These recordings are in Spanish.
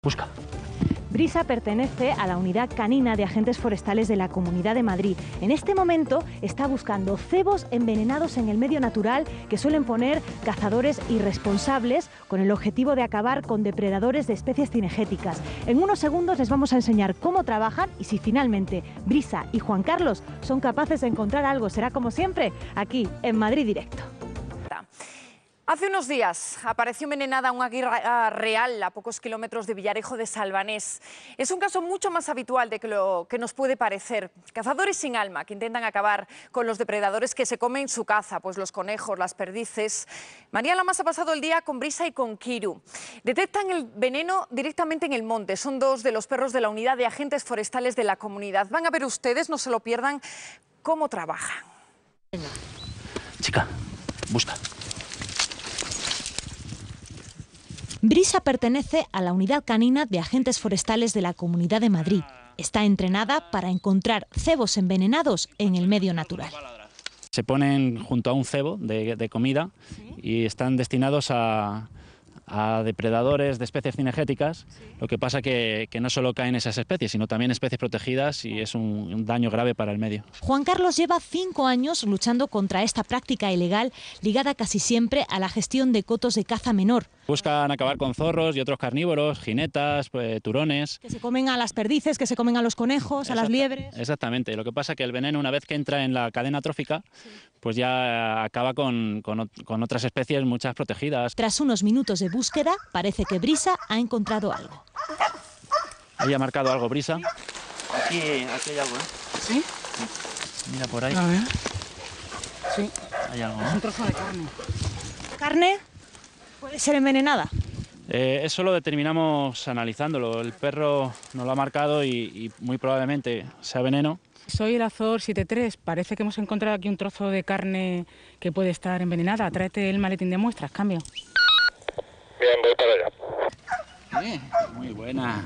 Busca. Brisa pertenece a la unidad canina de agentes forestales de la Comunidad de Madrid. En este momento está buscando cebos envenenados en el medio natural que suelen poner cazadores irresponsables con el objetivo de acabar con depredadores de especies cinegéticas. En unos segundos les vamos a enseñar cómo trabajan y si finalmente Brisa y Juan Carlos son capaces de encontrar algo, será como siempre, aquí en Madrid Directo. Hace unos días apareció envenenada una guirra ah, real a pocos kilómetros de Villarejo de Salvanés. Es un caso mucho más habitual de lo que nos puede parecer. Cazadores sin alma que intentan acabar con los depredadores que se comen su caza, pues los conejos, las perdices. María Lamas ha pasado el día con Brisa y con Kiru. Detectan el veneno directamente en el monte. Son dos de los perros de la unidad de agentes forestales de la comunidad. Van a ver ustedes, no se lo pierdan, cómo trabajan. Chica, busca. Brisa pertenece a la unidad canina de agentes forestales de la Comunidad de Madrid. Está entrenada para encontrar cebos envenenados en el medio natural. Se ponen junto a un cebo de, comida y están destinados a, a depredadores de especies cinegéticas, lo que pasa que, que no solo caen esas especies, sino también especies protegidas y es un, daño grave para el medio. Juan Carlos lleva cinco años luchando contra esta práctica ilegal ligada casi siempre a la gestión de cotos de caza menor. Buscan acabar con zorros y otros carnívoros, jinetas, pues, turones. Que se comen a las perdices, que se comen a los conejos, a las liebres. Exactamente, lo que pasa que el veneno una vez que entra en la cadena trófica, pues ya acaba con, otras especies muchas protegidas. Tras unos minutos de parece que Brisa ha encontrado algo. Ahí ha marcado algo, Brisa. Aquí, hay algo, ¿eh? ¿Sí? Mira por ahí. A ver. Sí. Hay algo, un trozo de carne. ¿Carne? ¿Puede ser envenenada? Eh, eso lo determinamos analizándolo. El perro nos lo ha marcado y, muy probablemente sea veneno. Soy el Azor 73. Parece que hemos encontrado aquí un trozo de carne que puede estar envenenada. Tráete el maletín de muestras, cambio. Eh, muy buena.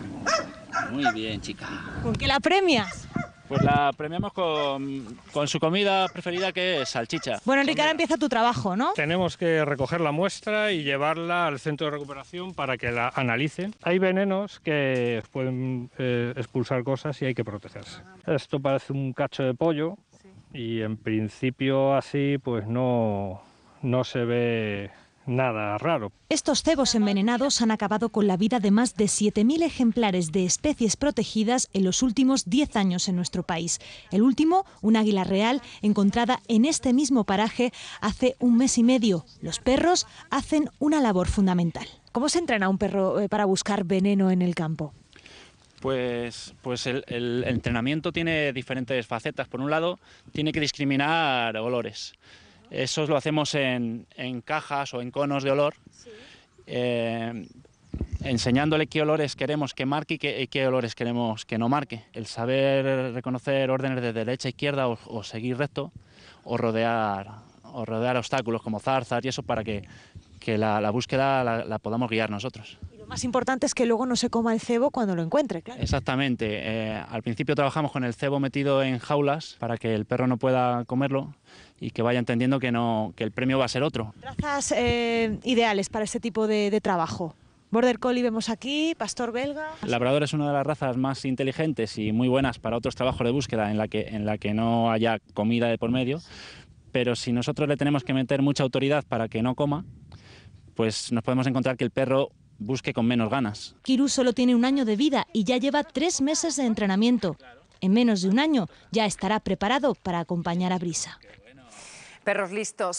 Muy bien, chica. ¿Con qué la premias? Pues la premiamos con, con, su comida preferida que es salchicha. Bueno, Enrique, ahora empieza tu trabajo, ¿no? Tenemos que recoger la muestra y llevarla al centro de recuperación para que la analicen. Hay venenos que pueden eh, expulsar cosas y hay que protegerse. Esto parece un cacho de pollo y en principio así pues no, no se ve nada raro. Estos cebos envenenados han acabado con la vida de más de 7.000 ejemplares de especies protegidas en los últimos 10 años en nuestro país. El último, un águila real, encontrada en este mismo paraje hace un mes y medio. Los perros hacen una labor fundamental. ¿Cómo se entrena un perro eh, para buscar veneno en el campo? Pues, pues el entrenamiento tiene diferentes facetas. Por un lado, tiene que discriminar olores. Eso lo hacemos en, cajas o en conos de olor, eh, enseñándole qué olores queremos que marque y qué, olores queremos que no marque. El saber reconocer órdenes de derecha a izquierda o, seguir recto o rodear, o rodear obstáculos como zarzas y eso para que, la, búsqueda la podamos guiar nosotros más importante es que luego no se coma el cebo cuando lo encuentre, Exactamente. Eh, al principio trabajamos con el cebo metido en jaulas para que el perro no pueda comerlo y que vaya entendiendo que, no, que el premio va a ser otro. Razas eh, ideales para este tipo de, trabajo. Border Collie vemos aquí, pastor belga. Labrador es una de las razas más inteligentes y muy buenas para otros trabajos de búsqueda en la que, en la que no haya comida de por medio, pero si nosotros le tenemos que meter mucha autoridad para que no coma, pues nos podemos encontrar que el perro busque con menos ganas. Kiru solo tiene un año de vida y ya lleva tres meses de entrenamiento. En menos de un año ya estará preparado para acompañar a Brisa. Perros listos.